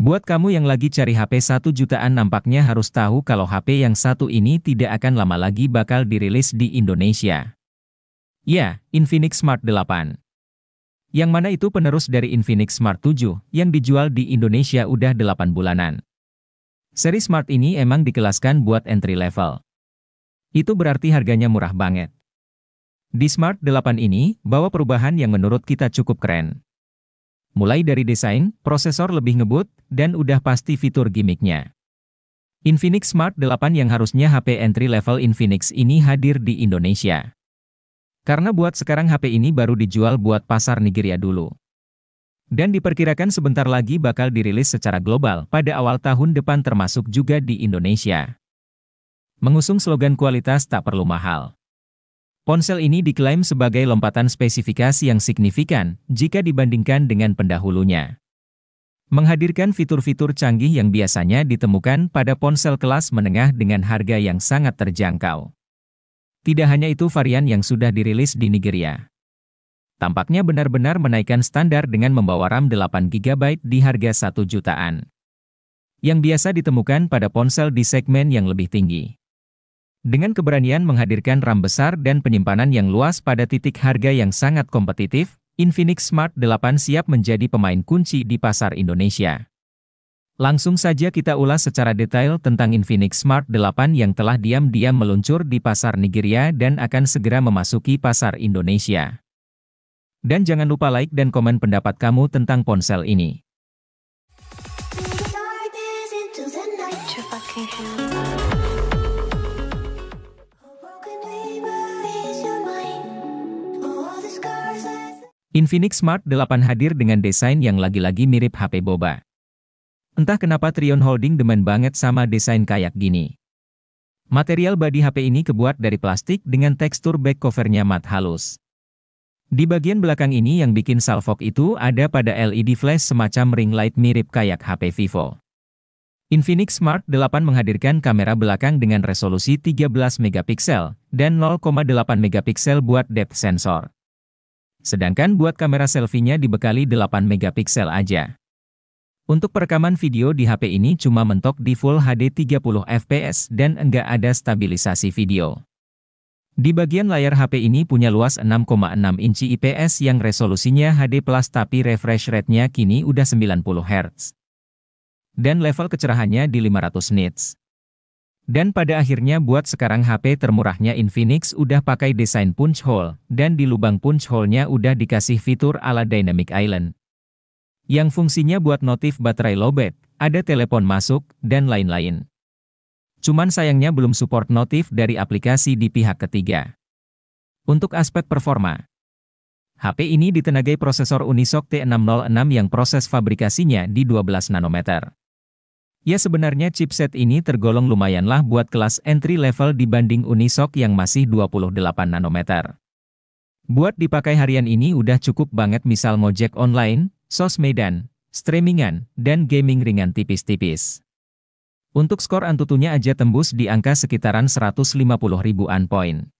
Buat kamu yang lagi cari HP 1 jutaan nampaknya harus tahu kalau HP yang satu ini tidak akan lama lagi bakal dirilis di Indonesia. Ya, Infinix Smart 8. Yang mana itu penerus dari Infinix Smart 7 yang dijual di Indonesia udah 8 bulanan. Seri Smart ini emang dikelaskan buat entry level. Itu berarti harganya murah banget. Di Smart 8 ini, bawa perubahan yang menurut kita cukup keren. Mulai dari desain, prosesor lebih ngebut, dan udah pasti fitur gimmicknya. Infinix Smart 8 yang harusnya HP entry level Infinix ini hadir di Indonesia. Karena buat sekarang HP ini baru dijual buat pasar Nigeria dulu. Dan diperkirakan sebentar lagi bakal dirilis secara global pada awal tahun depan termasuk juga di Indonesia. Mengusung slogan kualitas tak perlu mahal. Ponsel ini diklaim sebagai lompatan spesifikasi yang signifikan jika dibandingkan dengan pendahulunya. Menghadirkan fitur-fitur canggih yang biasanya ditemukan pada ponsel kelas menengah dengan harga yang sangat terjangkau. Tidak hanya itu varian yang sudah dirilis di Nigeria. Tampaknya benar-benar menaikkan standar dengan membawa RAM 8GB di harga 1 jutaan. Yang biasa ditemukan pada ponsel di segmen yang lebih tinggi. Dengan keberanian menghadirkan RAM besar dan penyimpanan yang luas pada titik harga yang sangat kompetitif, Infinix Smart 8 siap menjadi pemain kunci di pasar Indonesia. Langsung saja kita ulas secara detail tentang Infinix Smart 8 yang telah diam-diam meluncur di pasar Nigeria dan akan segera memasuki pasar Indonesia. Dan jangan lupa like dan komen pendapat kamu tentang ponsel ini. Infinix Smart 8 hadir dengan desain yang lagi-lagi mirip HP boba. Entah kenapa Trion Holding demen banget sama desain kayak gini. Material body HP ini kebuat dari plastik dengan tekstur back covernya mat halus. Di bagian belakang ini yang bikin salfok itu ada pada LED flash semacam ring light mirip kayak HP Vivo. Infinix Smart 8 menghadirkan kamera belakang dengan resolusi 13 megapiksel dan 0,8 megapiksel buat depth sensor. Sedangkan buat kamera selfie-nya dibekali 8 megapiksel aja. Untuk perekaman video di HP ini cuma mentok di Full HD 30 fps dan enggak ada stabilisasi video. Di bagian layar HP ini punya luas 6,6 inci IPS yang resolusinya HD+, tapi refresh ratenya kini udah 90 Hz. Dan level kecerahannya di 500 nits. Dan pada akhirnya buat sekarang HP termurahnya Infinix udah pakai desain punch hole, dan di lubang punch hole-nya udah dikasih fitur ala Dynamic Island. Yang fungsinya buat notif baterai lowbat, ada telepon masuk, dan lain-lain. Cuman sayangnya belum support notif dari aplikasi di pihak ketiga. Untuk aspek performa, HP ini ditenagai prosesor Unisoc T606 yang proses fabrikasinya di 12 nanometer. Ya sebenarnya chipset ini tergolong lumayanlah buat kelas entry level dibanding Unisoc yang masih 28 nanometer. Buat dipakai harian ini udah cukup banget misal ngojek online, sosmedan, streamingan, dan gaming ringan tipis-tipis. Untuk skor antutunya aja tembus di angka sekitaran 150 ribuan poin.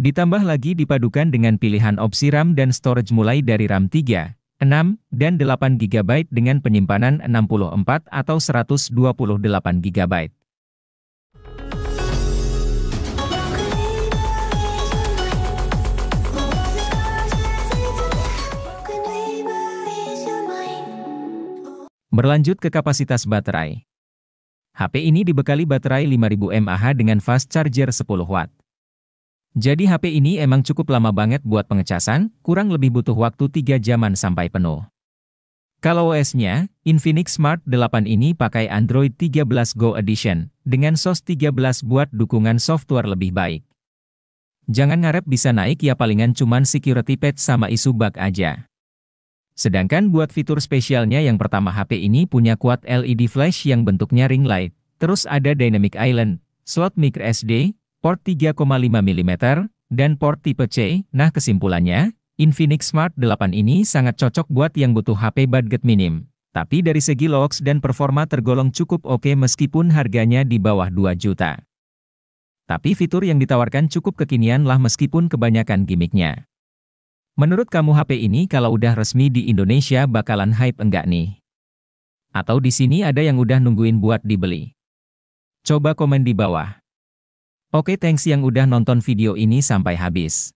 Ditambah lagi dipadukan dengan pilihan opsi RAM dan storage mulai dari RAM 3, 6, dan 8 GB dengan penyimpanan 64 atau 128 GB. Berlanjut ke kapasitas baterai. HP ini dibekali baterai 5000 mAh dengan fast charger 10 Watt. Jadi HP ini emang cukup lama banget buat pengecasan, kurang lebih butuh waktu 3 jaman sampai penuh. Kalau OS-nya, Infinix Smart 8 ini pakai Android 13 Go Edition, dengan SOS 13 buat dukungan software lebih baik. Jangan ngarep bisa naik ya palingan cuman security patch sama isu bug aja. Sedangkan buat fitur spesialnya yang pertama HP ini punya kuat LED flash yang bentuknya ring light, terus ada dynamic island, slot microSD, port 3,5 mm, dan port tipe C. Nah kesimpulannya, Infinix Smart 8 ini sangat cocok buat yang butuh HP budget minim. Tapi dari segi looks dan performa tergolong cukup oke meskipun harganya di bawah 2 juta. Tapi fitur yang ditawarkan cukup kekinian lah meskipun kebanyakan gimmicknya. Menurut kamu HP ini kalau udah resmi di Indonesia bakalan hype enggak nih? Atau di sini ada yang udah nungguin buat dibeli? Coba komen di bawah. Oke thanks yang udah nonton video ini sampai habis.